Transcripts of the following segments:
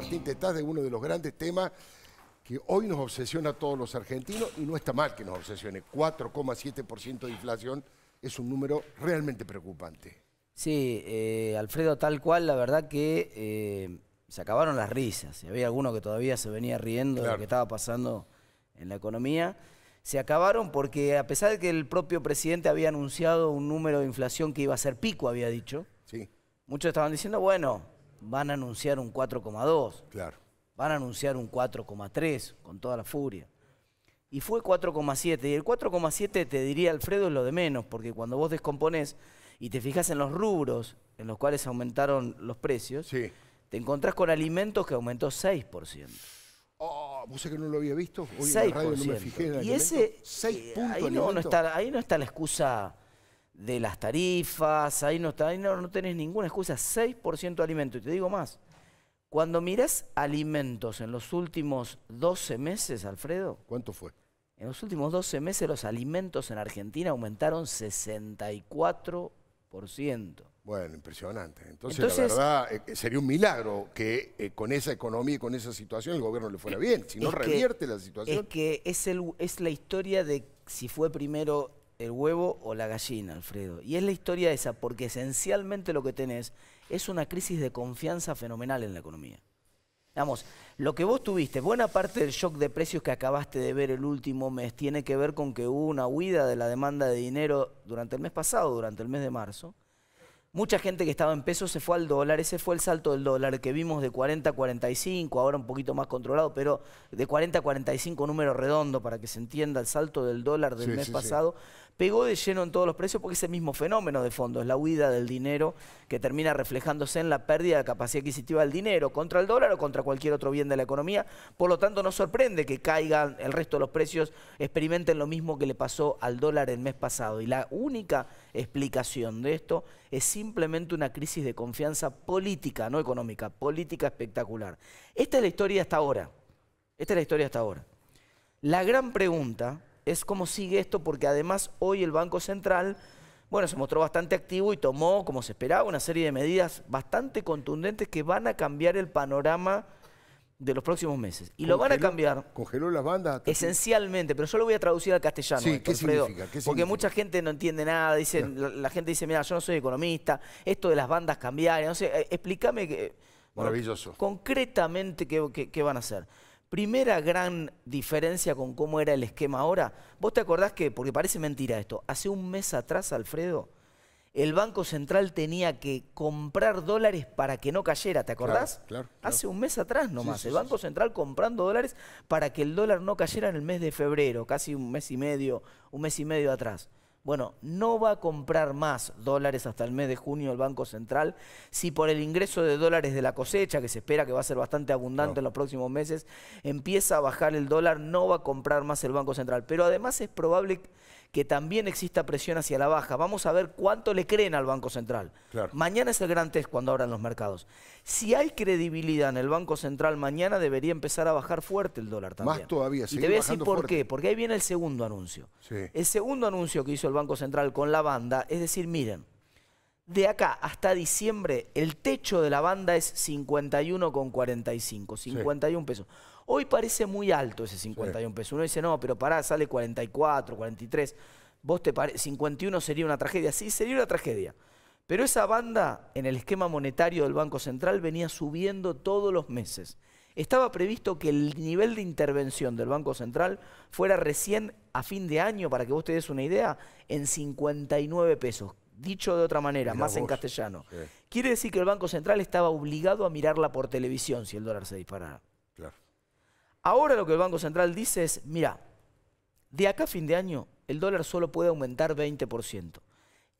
Martín, te estás de uno de los grandes temas que hoy nos obsesiona a todos los argentinos y no está mal que nos obsesione. 4,7% de inflación es un número realmente preocupante. Sí, eh, Alfredo, tal cual, la verdad que eh, se acabaron las risas. Había alguno que todavía se venía riendo de lo que estaba pasando en la economía. Se acabaron porque a pesar de que el propio presidente había anunciado un número de inflación que iba a ser pico, había dicho, sí. muchos estaban diciendo, bueno, van a anunciar un 4,2. Claro. Van a anunciar un 4,3 con toda la furia. Y fue 4,7. Y el 4,7 te diría, Alfredo, es lo de menos, porque cuando vos descomponés y te fijas en los rubros en los cuales aumentaron los precios, te encontrás con alimentos que aumentó 6%. Oh, vos sé que no lo había visto. Hoy 6%. me y ese, 6 eh, puntos ahí, no está, ahí no está la excusa de las tarifas, ahí no, ahí no, no tenés ninguna excusa, 6% de alimento. Y te digo más, cuando mirás alimentos en los últimos 12 meses, Alfredo. ¿Cuánto fue? En los últimos 12 meses los alimentos en Argentina aumentaron 64%. Bueno, impresionante. Entonces, la verdad, eh, eh, sería un milagro que eh, con esa economía y con esa situación el gobierno le fuera bien. Si no, revierte la situación. Es que es, el, es la historia de si fue primero el huevo o la gallina, Alfredo. Y es la historia esa, porque esencialmente lo que tenés es una crisis de confianza fenomenal en la economía. Digamos, lo que vos tuviste, buena parte del shock de precios que acabaste de ver el último mes tiene que ver con que hubo una huida de la demanda de dinero durante el mes pasado, durante el mes de marzo. Mucha gente que estaba en pesos se fue al dólar, ese fue el salto del dólar que vimos de 40 a 45, ahora un poquito más controlado, pero de 40 a 45 número redondo para que se entienda el salto del dólar del mes pasado pegó de lleno en todos los precios porque ese mismo fenómeno de fondo es la huida del dinero que termina reflejándose en la pérdida de capacidad adquisitiva del dinero contra el dólar o contra cualquier otro bien de la economía. Por lo tanto, no sorprende que caigan el resto de los precios, experimenten lo mismo que le pasó al dólar el mes pasado. Y la única explicación de esto es simplemente una crisis de confianza política, no económica, política espectacular. Esta es la historia hasta ahora. Esta es la historia hasta ahora. La gran pregunta es cómo sigue esto, porque además hoy el Banco Central, bueno, se mostró bastante activo y tomó, como se esperaba, una serie de medidas bastante contundentes que van a cambiar el panorama de los próximos meses. Y lo van a cambiar. Congeló las bandas. Esencialmente, pero yo lo voy a traducir al castellano. Sí, porque mucha gente no entiende nada, la, gente dice, mira, yo no soy economista, esto de las bandas cambiar. no sé, eh, explícame concretamente, ¿qué, qué van a hacer? Primera gran diferencia con cómo era el esquema ahora. ¿Vos te acordás que, porque parece mentira esto, hace un mes atrás, Alfredo, el Banco Central tenía que comprar dólares para que no cayera, ¿te acordás? Claro, Hace un mes atrás nomás, el Banco Central comprando dólares para que el dólar no cayera en el mes de febrero, casi un mes y medio, un mes y medio atrás. Bueno, no va a comprar más dólares hasta el mes de junio el Banco Central si por el ingreso de dólares de la cosecha, que se espera que va a ser bastante abundante en los próximos meses, empieza a bajar el dólar, no va a comprar más el Banco Central. Pero además es probable que también exista presión hacia la baja. Vamos a ver cuánto le creen al Banco Central. Mañana es el gran test cuando abran los mercados. Si hay credibilidad en el Banco Central, mañana debería empezar a bajar fuerte el dólar también. Más todavía, Y te voy a decir por qué, porque ahí viene el segundo anuncio. El segundo anuncio que hizo el Banco Central con la banda es decir, miren, de acá hasta diciembre, el techo de la banda es 51,45, 51 pesos. Hoy parece muy alto ese 51 pesos. Uno dice, no, pero pará, sale 44, 43. Vos te 51 sería una tragedia. Sí, sería una tragedia. Pero esa banda, en el esquema monetario del Banco Central, venía subiendo todos los meses. Estaba previsto que el nivel de intervención del Banco Central fuera recién a fin de año, para que vos te des una idea, en 59 pesos. Dicho de otra manera, más en castellano. Quiere decir que el Banco Central estaba obligado a mirarla por televisión si el dólar se disparara. Claro. Ahora lo que el Banco Central dice es, mira, de acá a fin de año el dólar solo puede aumentar 20%.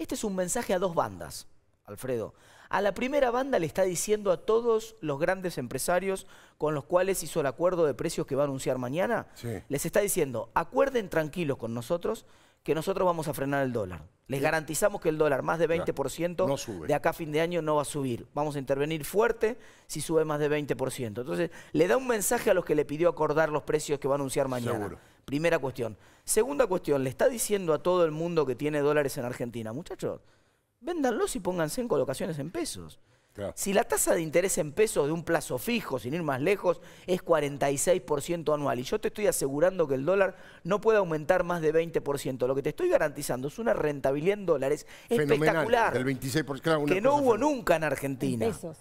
Este es un mensaje a dos bandas, Alfredo. A la primera banda le está diciendo a todos los grandes empresarios con los cuales hizo el acuerdo de precios que va a anunciar mañana, les está diciendo, acuerden tranquilos con nosotros que nosotros vamos a frenar el dólar. Les garantizamos que el dólar más de 20% de acá a fin de año no va a subir. Vamos a intervenir fuerte si sube más de 20%. Entonces, le da un mensaje a los que le pidió acordar los precios que va a anunciar mañana. Primera cuestión. Segunda cuestión, le está diciendo a todo el mundo que tiene dólares en Argentina, muchachos, véndanlos y pónganse en colocaciones en pesos. Si la tasa de interés en pesos de un plazo fijo, sin ir más lejos, es 46% anual, y yo te estoy asegurando que el dólar no puede aumentar más de 20%, lo que te estoy garantizando es una rentabilidad en dólares espectacular. Del 26%, que no hubo nunca en Argentina. En pesos.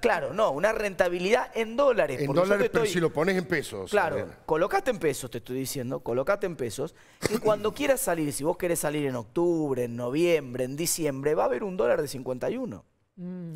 claro, no, una rentabilidad en dólares. En dólares, pero si lo pones en pesos. Claro, Colócate colocate en pesos, te estoy diciendo, colocate en pesos, Y cuando quieras salir, si vos querés salir en octubre, en noviembre, en diciembre, va a haber un dólar de 51. Mm.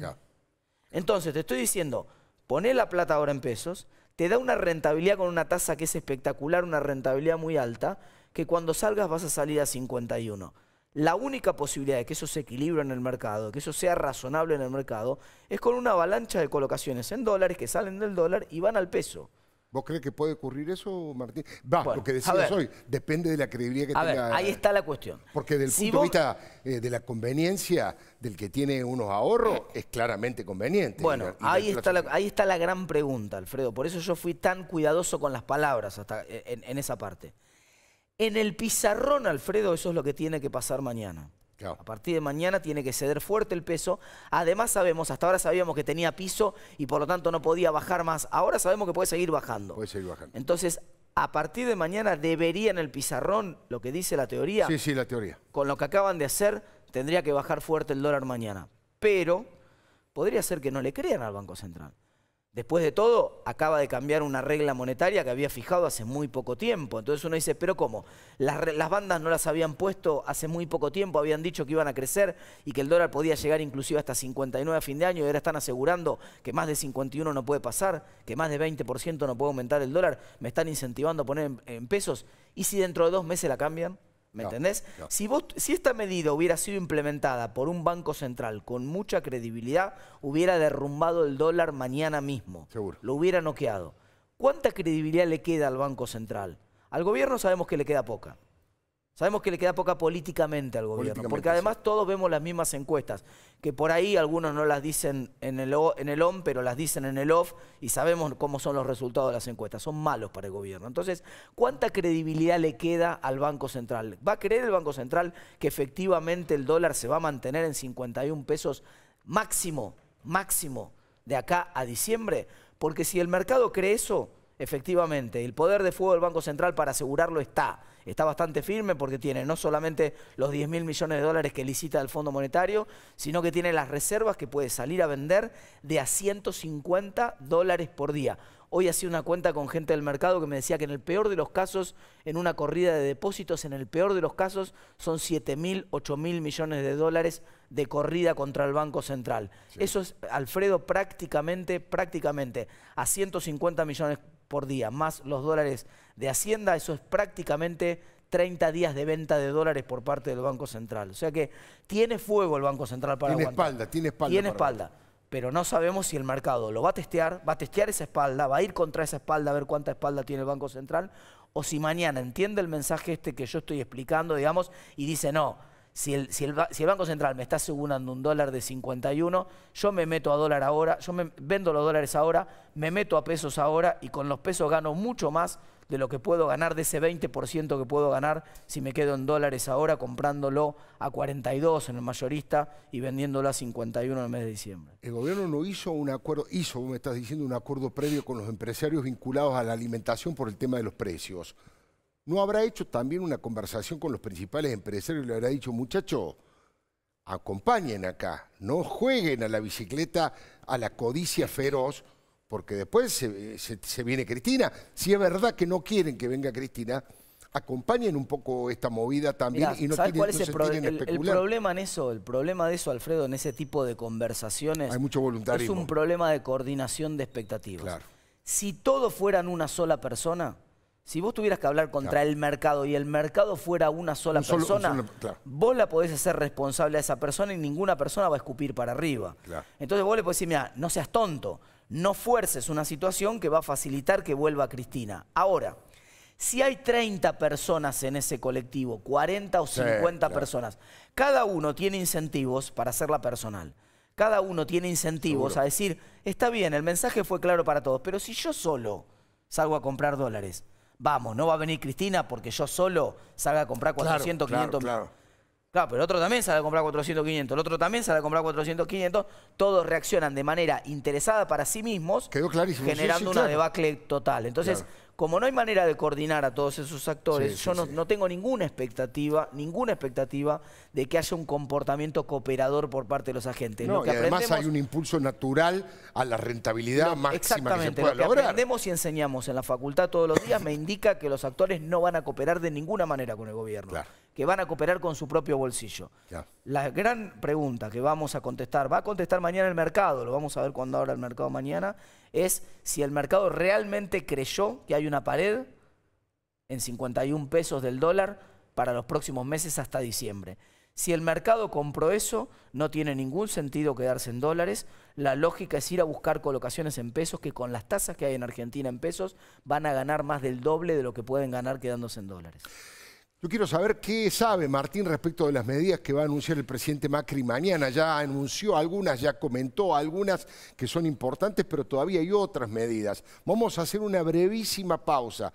Entonces, te estoy diciendo, poné la plata ahora en pesos, te da una rentabilidad con una tasa que es espectacular, una rentabilidad muy alta, que cuando salgas vas a salir a 51. La única posibilidad de que eso se equilibre en el mercado, que eso sea razonable en el mercado, es con una avalancha de colocaciones en dólares que salen del dólar y van al peso. ¿Vos crees que puede ocurrir eso, Martín? Va, lo que decías hoy depende de la credibilidad que a tenga. Ver, ahí está la cuestión. Porque del el punto de vista eh, de la conveniencia del que tiene unos ahorros, es claramente conveniente. Bueno, ahí, está la, ahí está la gran pregunta, Alfredo. Por eso yo fui tan cuidadoso con las palabras hasta eh, en esa parte. En el pizarrón, Alfredo, eso es lo que tiene que pasar mañana. A partir de mañana tiene que ceder fuerte el peso. Además sabemos, hasta ahora sabíamos que tenía piso y por lo tanto no podía bajar más. Ahora sabemos que puede seguir bajando. Puede seguir bajando. Entonces, a partir de mañana debería en el pizarrón, lo que dice la teoría. Sí, sí, la teoría. Con lo que acaban de hacer, tendría que bajar fuerte el dólar mañana. Pero podría ser que no le crean al Banco Central. Después de todo, acaba de cambiar una regla monetaria que había fijado hace muy poco tiempo. Entonces uno dice, pero ¿cómo? Las, bandas no las habían puesto hace muy poco tiempo, habían dicho que iban a crecer y que el dólar podía llegar inclusive hasta 59 a fin de año y ahora están asegurando que más de 51 no puede pasar, que más de 20% no puede aumentar el dólar, me están incentivando a poner en pesos. ¿Y si dentro de dos meses la cambian? ¿Me entendés? Si, si esta medida hubiera sido implementada por un banco central con mucha credibilidad, hubiera derrumbado el dólar mañana mismo. Seguro. Lo hubiera noqueado. ¿Cuánta credibilidad le queda al Banco Central? Al gobierno sabemos que le queda poca. Sabemos que le queda poca políticamente al gobierno, porque además todos vemos las mismas encuestas, que por ahí algunos no las dicen en el, en el on, pero las dicen en el off, y sabemos cómo son los resultados de las encuestas, son malos para el gobierno. Entonces, ¿cuánta credibilidad le queda al Banco Central? ¿Va a creer el Banco Central que efectivamente el dólar se va a mantener en 51 pesos máximo, máximo, de acá a diciembre? Porque si el mercado cree eso, Efectivamente, el poder de fuego del Banco Central para asegurarlo está. Está bastante firme porque tiene no solamente los 10 mil millones de dólares que licita el Fondo Monetario, sino que tiene las reservas que puede salir a vender de a 150 dólares por día. Hoy hacía una cuenta con gente del mercado que me decía que en el peor de los casos, en una corrida de depósitos, en el peor de los casos, son 7 mil, 8 mil millones de dólares de corrida contra el Banco Central. Eso es, Alfredo, prácticamente, prácticamente a 150 millones por día, más los dólares de Hacienda, eso es prácticamente 30 días de venta de dólares por parte del Banco Central. O sea que tiene fuego el Banco Central para tiene espalda, tiene espalda. Tiene espalda. Pero no sabemos si el mercado lo va a testear, va a testear esa espalda, va a ir contra esa espalda a ver cuánta espalda tiene el Banco Central, o si mañana entiende el mensaje este que yo estoy explicando, digamos, y dice no si el, Banco Central me está asegurando un dólar de 51, yo me meto a dólar ahora, yo me, vendo los dólares ahora, me meto a pesos ahora y con los pesos gano mucho más de lo que puedo ganar, de ese 20% que puedo ganar si me quedo en dólares ahora comprándolo a 42 en el mayorista y vendiéndolo a 51 en el mes de diciembre. El gobierno no hizo un acuerdo, hizo, vos me estás diciendo, un acuerdo previo con los empresarios vinculados a la alimentación por el tema de los precios. ¿No habrá hecho también una conversación con los principales empresarios y le habrá dicho, muchachos, acompañen acá, no jueguen a la bicicleta, a la codicia feroz, porque después se, viene Cristina. Si es verdad que no quieren que venga Cristina, acompañen un poco esta movida también y no tienen, cuál es el, problema en eso? El problema de eso, Alfredo, en ese tipo de conversaciones... Hay mucho voluntarismo. Es un problema de coordinación de expectativas. Si todos fueran una sola persona si vos tuvieras que hablar contra el mercado y el mercado fuera una sola persona, vos la podés hacer responsable a esa persona y ninguna persona va a escupir para arriba. Entonces vos le podés decir, mira, no seas tonto, no fuerces una situación que va a facilitar que vuelva Cristina. Ahora, si hay 30 personas en ese colectivo, 40 o 50 personas, cada uno tiene incentivos para hacerla personal. Cada uno tiene incentivos a decir, está bien, el mensaje fue claro para todos, pero si yo solo salgo a comprar dólares, vamos, no va a venir Cristina porque yo solo salga a comprar 400, claro, 500 claro, claro. Claro, pero el otro también sale a comprar 400, 500, el otro también sale a comprar 400, 500. Todos reaccionan de manera interesada para sí mismos, Quedó clarísimo. generando una debacle total. Entonces, como no hay manera de coordinar a todos esos actores, yo no, tengo ninguna expectativa, ninguna expectativa de que haya un comportamiento cooperador por parte de los agentes. además hay un impulso natural a la rentabilidad máxima que se Exactamente, lo que aprendemos y enseñamos en la facultad todos los días me indica que los actores no van a cooperar de ninguna manera con el gobierno. Claro que van a cooperar con su propio bolsillo. La gran pregunta que vamos a contestar, va a contestar mañana el mercado, lo vamos a ver cuando abra el mercado mañana, es si el mercado realmente creyó que hay una pared en 51 pesos del dólar para los próximos meses hasta diciembre. Si el mercado compró eso, no tiene ningún sentido quedarse en dólares. La lógica es ir a buscar colocaciones en pesos que con las tasas que hay en Argentina en pesos van a ganar más del doble de lo que pueden ganar quedándose en dólares. Yo quiero saber qué sabe Martín respecto de las medidas que va a anunciar el presidente Macri mañana. Ya anunció algunas, ya comentó algunas que son importantes, pero todavía hay otras medidas. Vamos a hacer una brevísima pausa.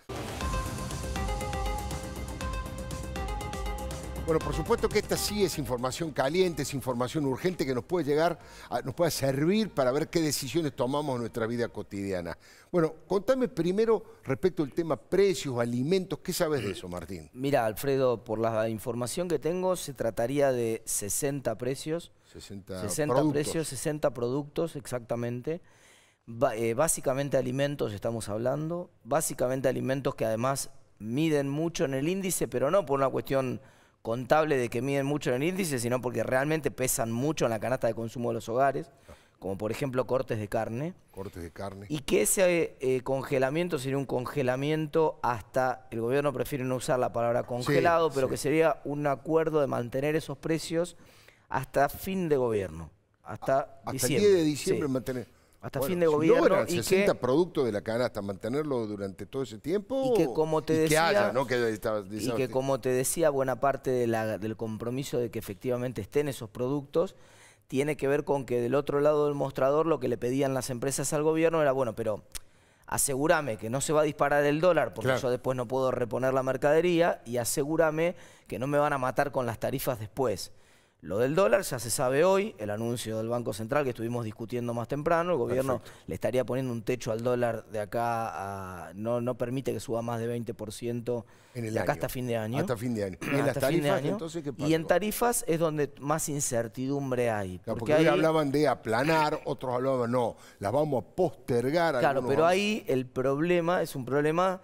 Bueno, por supuesto que esta sí es información caliente, es información urgente que nos puede llegar, nos puede servir para ver qué decisiones tomamos en nuestra vida cotidiana. Bueno, contame primero respecto al tema precios, alimentos, ¿qué sabes de eso, Martín? Mira, Alfredo, por la información que tengo, se trataría de 60 precios. 60, productos. precios, 60 productos, exactamente. Eh, básicamente alimentos estamos hablando, básicamente alimentos que además miden mucho en el índice, pero no por una cuestión contable de que miden mucho en el índice, sino porque realmente pesan mucho en la canasta de consumo de los hogares, como por ejemplo cortes de carne. Cortes de carne. Y que ese eh, congelamiento sería un congelamiento hasta, el gobierno prefiere no usar la palabra congelado, pero que sería un acuerdo de mantener esos precios hasta fin de gobierno. Hasta, hasta el 10 de diciembre mantener hasta fin de gobierno. y 60 que, de la canasta, mantenerlo durante todo ese tiempo. Y que como te decía, y que como te decía, buena parte del compromiso de que efectivamente estén esos productos tiene que ver con que del otro lado del mostrador lo que le pedían las empresas al gobierno era, bueno, pero asegúrame que no se va a disparar el dólar porque yo después no puedo reponer la mercadería y asegúrame que no me van a matar con las tarifas después. Lo del dólar ya se sabe hoy, el anuncio del Banco Central que estuvimos discutiendo más temprano, el gobierno le estaría poniendo un techo al dólar de acá, no, no permite que suba más de 20% de acá hasta fin de año. Hasta fin de año. ¿En las tarifas, y en tarifas es donde más incertidumbre hay. porque, hablaban de aplanar, otros hablaban no, las vamos a postergar. Claro, pero ahí el problema es un problema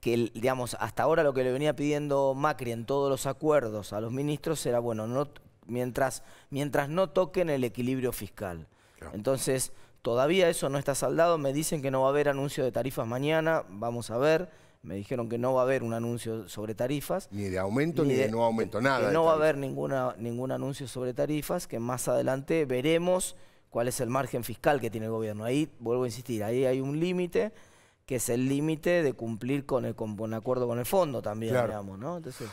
que, digamos, hasta ahora lo que le venía pidiendo Macri en todos los acuerdos a los ministros era, bueno, no mientras, mientras no toquen el equilibrio fiscal. Entonces, todavía eso no está saldado. Me dicen que no va a haber anuncio de tarifas mañana, vamos a ver. Me dijeron que no va a haber un anuncio sobre tarifas. Ni de aumento ni, de, no aumento, nada. Que no va a haber ninguna, ningún anuncio sobre tarifas, que más adelante veremos cuál es el margen fiscal que tiene el gobierno. Ahí, vuelvo a insistir, ahí hay un límite que es el límite de cumplir con el con, acuerdo con el fondo también, digamos,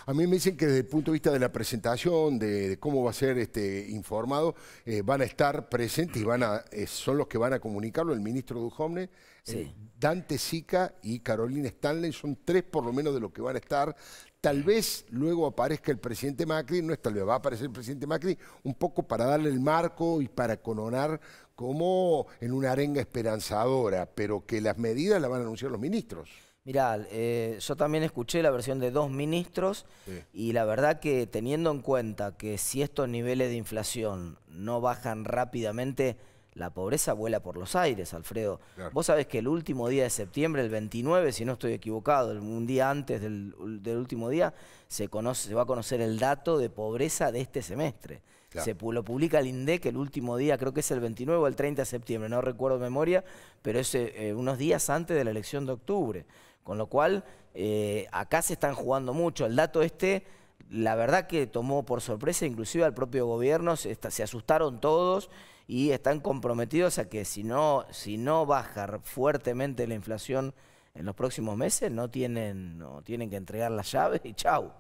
A mí me dicen que desde el punto de vista de la presentación, de, cómo va a ser este informado, eh, van a estar presentes y van a, eh, son los que van a comunicarlo el ministro Dujomne, eh, Dante Sica y Carolina Stanley son tres por lo menos de los que van a estar. Tal vez luego aparezca el presidente Macri, no es tal vez, va a aparecer el presidente Macri un poco para darle el marco y para coronar como en una arenga esperanzadora, pero que las medidas las van a anunciar los ministros. Mirá, eh, yo también escuché la versión de dos ministros y la verdad que teniendo en cuenta que si estos niveles de inflación no bajan rápidamente, la pobreza vuela por los aires, Alfredo. Vos sabés que el último día de septiembre, el 29, si no estoy equivocado, un día antes del, último día, se, va a conocer el dato de pobreza de este semestre. Se lo publica el INDEC el último día, creo que es el 29 o el 30 de septiembre, no recuerdo memoria, pero es eh, eh, unos días antes de la elección de octubre. Con lo cual, eh, acá se están jugando mucho. El dato este la verdad que tomó por sorpresa inclusive al propio gobierno, se asustaron todos y están comprometidos a que si no, si no baja fuertemente la inflación en los próximos meses, no tienen, no tienen que entregar las llaves y chau.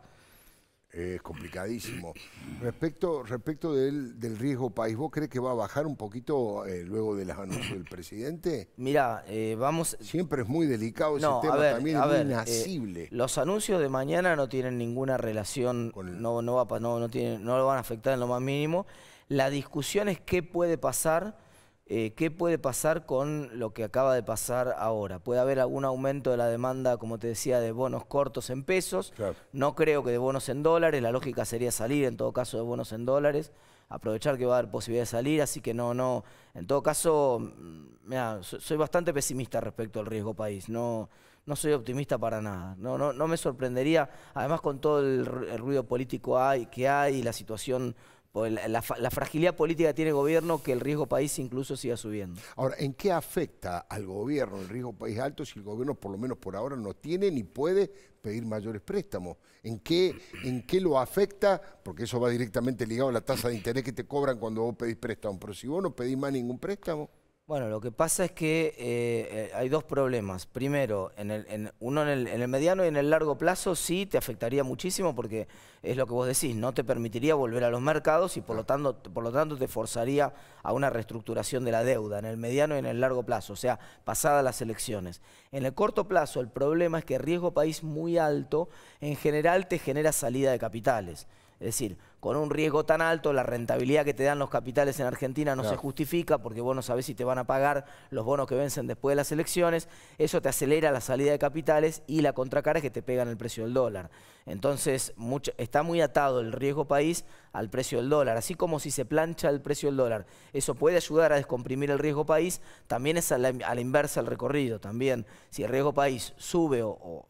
Es complicadísimo. Respecto, respecto del, riesgo país, ¿vos crees que va a bajar un poquito eh, luego de los anuncios del presidente? Mira, eh, vamos... Siempre es muy delicado ese tema, también es eh, los anuncios de mañana no tienen ninguna relación, no, no, va, no, no, tienen, no lo van a afectar en lo más mínimo. La discusión es qué puede pasar. Eh, ¿Qué puede pasar con lo que acaba de pasar ahora? Puede haber algún aumento de la demanda, como te decía, de bonos cortos en pesos. No creo que de bonos en dólares. La lógica sería salir, en todo caso, de bonos en dólares. Aprovechar que va a haber posibilidad de salir. Así que no, no. En todo caso, mm, soy bastante pesimista respecto al riesgo país. No, no soy optimista para nada. No, no, no me sorprendería. Además, con todo el, ruido político hay, que hay y la situación pues, la, fragilidad política tiene el gobierno que el riesgo país incluso siga subiendo. Ahora, ¿en qué afecta al gobierno el riesgo país alto si el gobierno, por lo menos por ahora, no tiene ni puede pedir mayores préstamos? ¿En qué, en qué lo afecta? Porque eso va directamente ligado a la tasa de interés que te cobran cuando vos pedís préstamo. Pero si vos no pedís más ningún préstamo... Bueno, lo que pasa es que eh, hay dos problemas. Primero, en el, en, uno en el, mediano y en el largo plazo sí te afectaría muchísimo porque es lo que vos decís, no te permitiría volver a los mercados y por lo tanto, por lo tanto te forzaría a una reestructuración de la deuda en el mediano y en el largo plazo, o sea, pasadas las elecciones. En el corto plazo el problema es que riesgo país muy alto en general te genera salida de capitales. Es decir, con un riesgo tan alto, la rentabilidad que te dan los capitales en Argentina no se justifica porque vos no sabés si te van a pagar los bonos que vencen después de las elecciones, eso te acelera la salida de capitales y la contracara es que te pegan el precio del dólar. Entonces está muy atado el riesgo país al precio del dólar, así como si se plancha el precio del dólar, eso puede ayudar a descomprimir el riesgo país, también es a la, inversa el recorrido, también si el riesgo país sube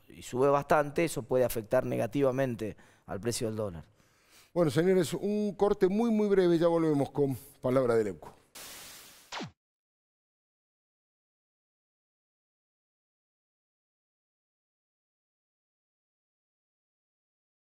y sube bastante, eso puede afectar negativamente al precio del dólar. Bueno, señores, un corte muy, muy breve. Ya volvemos con Palabra del Leuco.